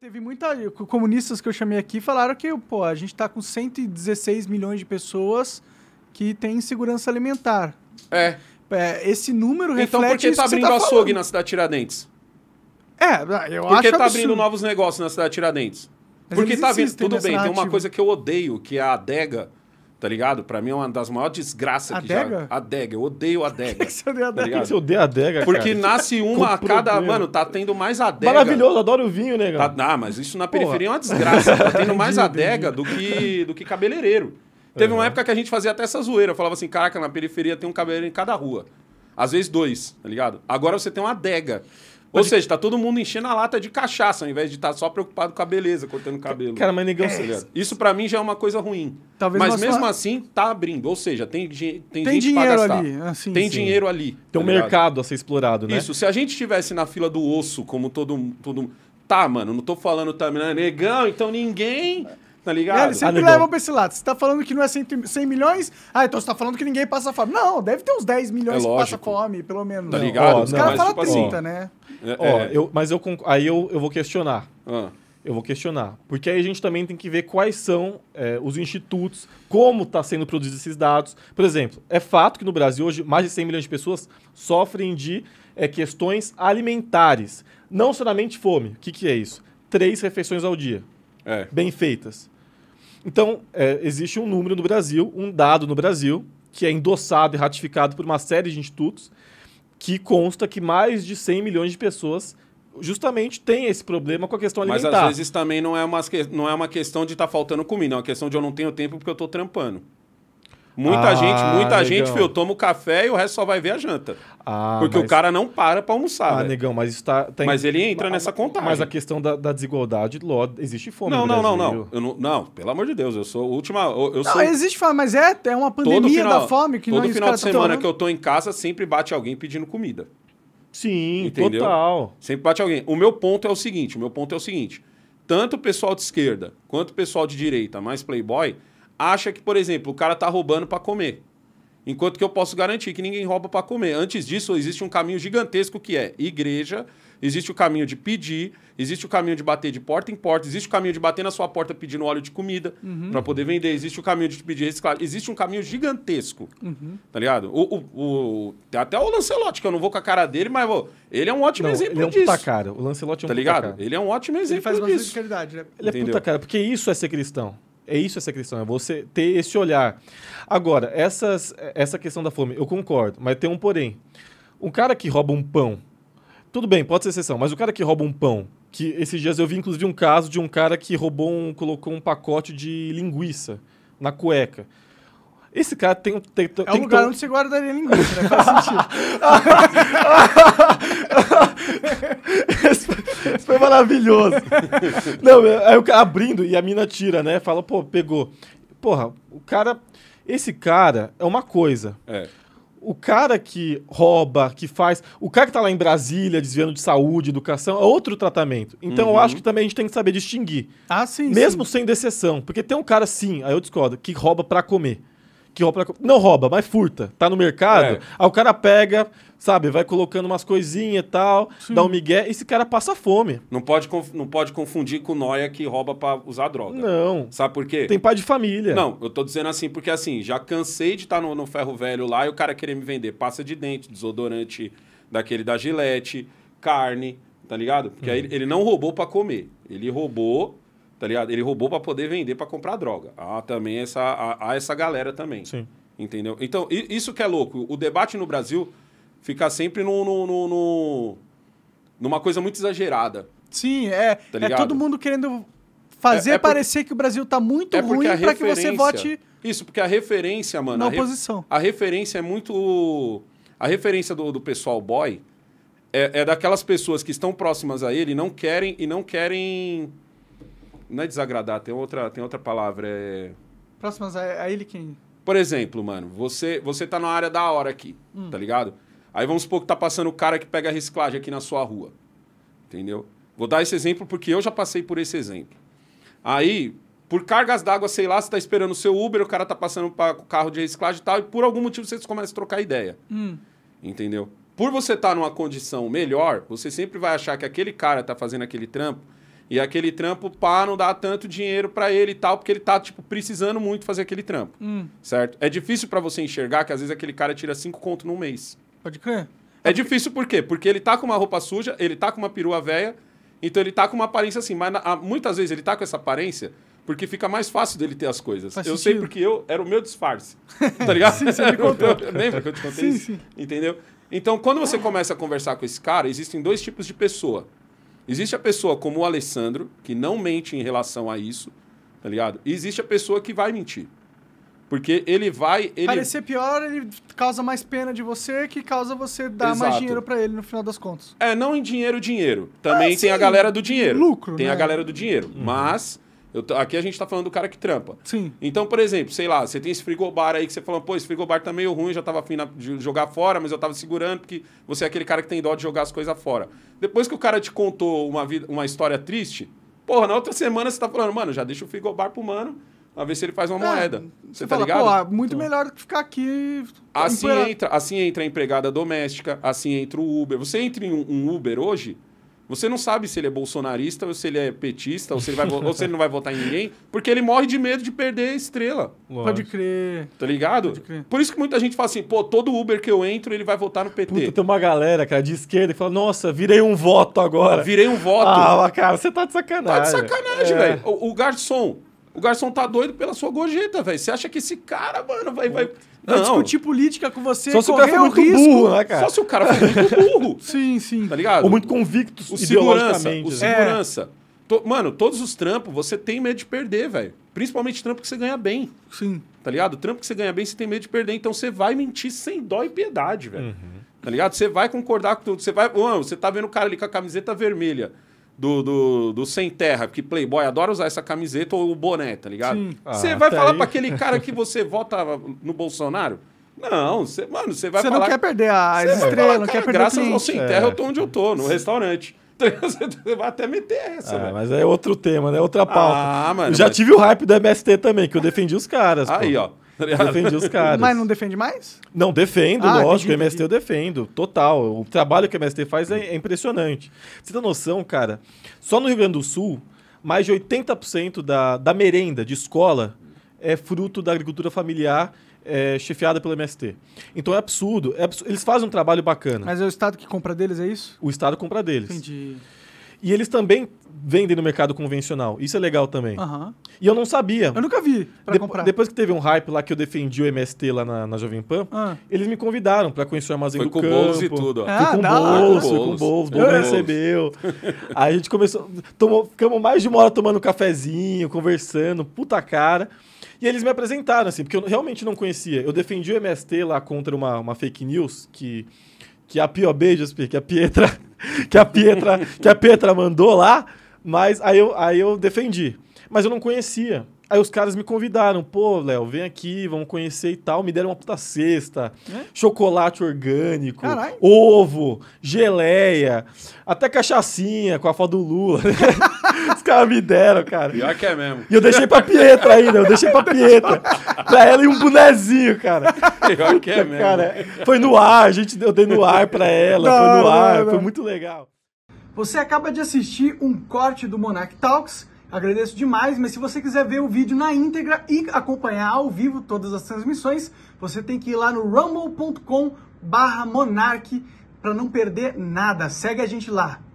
Teve muita. Comunistas que eu chamei aqui falaram que, pô, a gente tá com 116 milhões de pessoas que têm insegurança alimentar. É. é esse número então, reflete. Então por que tá abrindo que tá açougue falando? na cidade Tiradentes? É, eu porque acho. Por que tá absurdo. abrindo novos negócios na cidade Tiradentes? Mas porque tá vindo. Tudo bem, narrativa. tem uma coisa que eu odeio, que é a adega Tá ligado? Pra mim é uma das maiores desgraças adega? que já. Adega? Eu odeio adega. Por que você odeia tá adega? Por que você odeia adega, Porque nasce uma a cada. Mano, tá tendo mais adega. Maravilhoso, adoro vinho, né, cara? Tá, ah, mas isso na periferia Porra. é uma desgraça. Tá tendo mais adega do que, do que cabeleireiro. Teve uhum. uma época que a gente fazia até essa zoeira. Eu falava assim: caraca, na periferia tem um cabeleireiro em cada rua. Às vezes dois, tá ligado? Agora você tem uma adega. Ou seja, tá todo mundo enchendo a lata de cachaça, ao invés de estar tá só preocupado com a beleza, cortando o cabelo. Cara, mas negão, é, isso, para mim já é uma coisa ruim. Talvez mas mesmo assim, tá abrindo. Ou seja, tem, tem, tem gente dinheiro ali. Assim, tem sim. dinheiro ali. Tem tá um ligado? mercado a ser explorado, né? Isso, se a gente estivesse na fila do osso, como todo. todo... Tá, mano, não tô falando também, tá, negão, então ninguém. É Tá ligado? eles sempre levam pra esse lado. Você tá falando que não é 100, milhões? Ah, então você tá falando que ninguém passa fome. Não, deve ter uns 10 milhões é que passa fome, pelo menos. Tá ligado? Os caras falam tipo 30, assim, né? É, ó, é. eu, mas eu, aí eu, eu vou questionar. Ah. Eu vou questionar. Porque aí a gente também tem que ver quais são é, os institutos, como está sendo produzidos esses dados. Por exemplo, é fato que no Brasil hoje mais de 100 milhões de pessoas sofrem de é, questões alimentares. Não somente fome. O que, que é isso? Três refeições ao dia. É. Bem feitas. Então, é, existe um número no Brasil, um dado no Brasil, que é endossado e ratificado por uma série de institutos, que consta que mais de 100 milhões de pessoas justamente tem esse problema com a questão alimentar. Mas às vezes também não é uma, não é uma questão de estar tá faltando comida, é uma questão de eu não tenho tempo porque eu estou trampando. Muita ah, gente, muita negão. gente, filho, toma o café e o resto só vai ver a janta. Ah, porque mas... o cara não para para almoçar. Ah, negão, mas isso tá, tá em... Mas ele entra nessa contagem. Mas a questão da, da desigualdade, lo, existe fome. Não, não, não, não, eu não. Não, pelo amor de Deus, eu sou última. Eu, eu não, existe fome, mas é, é uma pandemia final, da fome que todo final de semana que eu tô em casa, sempre bate alguém pedindo comida. Sim, Entendeu? total. Sempre bate alguém. O meu ponto é o seguinte: o meu ponto é o seguinte. Tanto o pessoal de esquerda quanto o pessoal de direita, mais playboy, acha que, por exemplo, o cara está roubando para comer. Enquanto que eu posso garantir que ninguém rouba para comer. Antes disso, existe um caminho gigantesco que é igreja, existe o caminho de pedir, existe o caminho de bater de porta em porta, existe o caminho de bater na sua porta pedindo óleo de comida uhum. para poder vender, existe o caminho de pedir reciclagem. Existe um caminho gigantesco, uhum. tá ligado? O, o, o, tem até o Lancelotti, que eu não vou com a cara dele, mas vou, ele é um ótimo não, exemplo ele é um disso. Puta cara. O Lancelotti é um tá ligado? Cara. Ele é um ótimo exemplo ele faz disso. Né? Ele é Entendeu? puta cara, porque isso é ser cristão. É isso essa questão, é você ter esse olhar. Agora, essas, essa questão da fome, eu concordo, mas tem um porém. Um cara que rouba um pão, tudo bem, pode ser exceção, mas o cara que rouba um pão, que esses dias eu vi inclusive um caso de um cara que roubou um, colocou um pacote de linguiça na cueca. Esse cara tem, é tem, tem É um lugar onde você guardaria ninguém né? Faz sentido. esse, foi maravilhoso. Não, é, aí o cara abrindo e a mina tira, né? Fala, pô, pegou. Porra, o cara. Esse cara é uma coisa. É. O cara que rouba, que faz. O cara que tá lá em Brasília, desviando de saúde, educação, é outro tratamento. Então uhum. eu acho que também a gente tem que saber distinguir. Ah, sim. Mesmo sim. sendo exceção. Porque tem um cara, sim, aí eu discordo, que rouba para comer que rouba. Não rouba, mas furta. Tá no mercado, é. aí o cara pega, sabe, vai colocando umas coisinhas e tal, Sim. dá um migué, esse cara passa fome. Não pode, não pode confundir com noia que rouba para usar droga. Não. Sabe por quê? Tem pai de família. Não, eu tô dizendo assim, porque assim, já cansei de estar tá no, no ferro velho lá e o cara querer me vender pasta de dente, desodorante daquele da Gillette, carne, tá ligado? Porque hum. aí ele não roubou para comer, ele roubou tá ligado? Ele roubou para poder vender, para comprar droga. Há também essa, há, há essa galera também. Sim. Entendeu? Então, isso que é louco. O debate no Brasil fica sempre no, no, no, no numa coisa muito exagerada. Sim, é. Tá é todo mundo querendo fazer é, é parecer que o Brasil tá muito é ruim para que você vote. Isso, porque a referência, mano. Na oposição. A, re... a referência é muito. A referência do, do pessoal boy é, é daquelas pessoas que estão próximas a ele não querem, e não querem não é desagradar, tem outra, tem outra palavra. É... Próximas a, é, a é ele quem? Por exemplo, mano, você, você tá na área da hora aqui, hum. tá ligado? Aí vamos supor que tá passando o cara que pega reciclagem aqui na sua rua. Entendeu? Vou dar esse exemplo porque eu já passei por esse exemplo. Aí, por cargas d'água, sei lá, você tá esperando o seu Uber, o cara tá passando para o carro de reciclagem e tal, e por algum motivo vocês começam a trocar ideia. Hum. Entendeu? Por você estar tá numa condição melhor, você sempre vai achar que aquele cara tá fazendo aquele trampo e aquele trampo, pá, não dá tanto dinheiro para ele e tal, porque ele tá, tipo, precisando muito fazer aquele trampo. Hum. Certo? É difícil para você enxergar que às vezes aquele cara tira cinco conto num mês. Pode crer. É, é difícil por quê? Porque ele tá com uma roupa suja, ele tá com uma perua velha, então ele tá com uma aparência assim, mas muitas vezes ele tá com essa aparência porque fica mais fácil dele ter as coisas. Faz eu sentido. sei porque eu era o meu disfarce. Tá ligado? sim, você me contou. Lembra que eu te contei sim, isso? Sim. Entendeu? Então, quando você começa a conversar com esse cara, existem dois tipos de pessoa. Existe a pessoa como o Alessandro, que não mente em relação a isso, tá ligado? E existe a pessoa que vai mentir. Porque ele vai. Ele... Parecer pior, ele causa mais pena de você, que causa você dar Exato. mais dinheiro para ele no final das contas. É, não em dinheiro, dinheiro. Também ah, tem sim. a galera do dinheiro. Lucro. Tem né? a galera do dinheiro. Uhum. Mas eu, aqui a gente está falando do cara que trampa. Sim. Então, por exemplo, sei lá, você tem esse frigobar aí que você falando, pô, esse frigobar tá meio ruim, já tava afim de jogar fora, mas eu tava segurando, porque você é aquele cara que tem dó de jogar as coisas fora. Depois que o cara te contou uma, vida, uma história triste, porra, na outra semana você tá falando, mano, já deixa o frigobar pro mano, pra ver se ele faz uma é, moeda. Você tá fala, ligado? Pô, muito então, melhor que ficar aqui. Assim entra, assim entra a empregada doméstica, assim entra o Uber. Você entra em um, um Uber hoje você não sabe se ele é bolsonarista ou se ele é petista ou se ele, vai, ou se ele não vai votar em ninguém, porque ele morre de medo de perder a estrela. Lógico. Pode crer. Tá ligado? Pode crer. Por isso que muita gente fala assim, pô, todo Uber que eu entro, ele vai votar no PT. Puta, tem uma galera, cara, de esquerda que fala, nossa, virei um voto agora. Virei um voto. Ah, cara, você tá de sacanagem. Tá de sacanagem, é. velho. O, o garçom, o garçom tá doido pela sua gorjeta, velho. Você acha que esse cara, mano, vai, vai, não. discutir política com você. Só se o cara for muito risco. burro, né, cara? Só se o cara for muito burro. sim, sim. Tá ligado? Ou muito convicto o segurança. O né? segurança. É. To, mano, todos os trampos você tem medo de perder, velho. Principalmente trampo que você ganha bem. Sim. Tá ligado? Trampo que você ganha bem, você tem medo de perder. Então você vai mentir sem dó e piedade, velho. Uhum. Tá ligado? Você vai concordar com tudo. Você vai. Mano, você tá vendo o cara ali com a camiseta vermelha do, do, do, Sem Terra, porque Playboy adora usar essa camiseta ou o boné, tá ligado? Ah, você ah, vai falar para aquele cara que você vota no Bolsonaro? Não, mano, você vai Você falar... não quer perder a estrelas, não quer perder Graças ao Sem Terra é. eu tô é. onde eu tô, no restaurante. Você vai até meter essa, ah, é, velho. Né? Mas é outro tema, né? Outra pauta. Ah, mano, Já mas... tive o hype do MST também, que eu defendi os caras. Aí, pô. ó. Tá Defendi os caras. Mas não defende mais? Não, defendo, ah, lógico. Entendi, entendi. MST eu defendo, total. O trabalho que a MST faz é, é impressionante. Você tem noção, cara? Só no Rio Grande do Sul, mais de 80% da, da merenda de escola é fruto da agricultura familiar é, chefiada pelo MST. Então é absurdo, é absurdo, Eles fazem um trabalho bacana. Mas é o Estado que compra deles, é isso? O Estado compra deles. Entendi. E eles também vendem no mercado convencional. Isso é legal também. Uhum. E eu não sabia. Eu nunca vi pra de comprar. Depois que teve um hype lá que eu defendi o MST lá na, na Jovem Pan, uhum. eles me convidaram para conhecer o armazém foi do com campo. Bolos e tudo. Ah, fui com bolos, foi com bolos, bolos recebeu. Aí a gente começou, tomou, ficamos mais de uma hora tomando cafezinho, conversando, puta cara. E eles me apresentaram assim, porque eu realmente não conhecia. Eu defendi o MST lá contra uma, uma fake news que que a Pio, beijos, que a Pietra, que a Pietra, que a Pietra mandou lá, mas aí eu, aí eu defendi. Mas eu não conhecia. Aí os caras me convidaram, pô, Léo, vem aqui, vamos conhecer e tal. Me deram uma puta cesta, é? chocolate orgânico, Carai. ovo, geleia, até cachaçinha com a foto do Lula. Né? Os caras me deram, cara. Pior que é mesmo. E eu deixei pra Pietra ainda, eu deixei pra Pietra. Pra ela e um bonezinho, cara. Pior que é mesmo. Cara, foi no ar, a gente, eu dei no ar pra ela, não, foi no ar, não, foi muito legal. Você acaba de assistir um corte do Monarch Talks. Agradeço demais, mas se você quiser ver o vídeo na íntegra e acompanhar ao vivo todas as transmissões, você tem que ir lá no rumble.com barra Monarch para não perder nada. Segue a gente lá.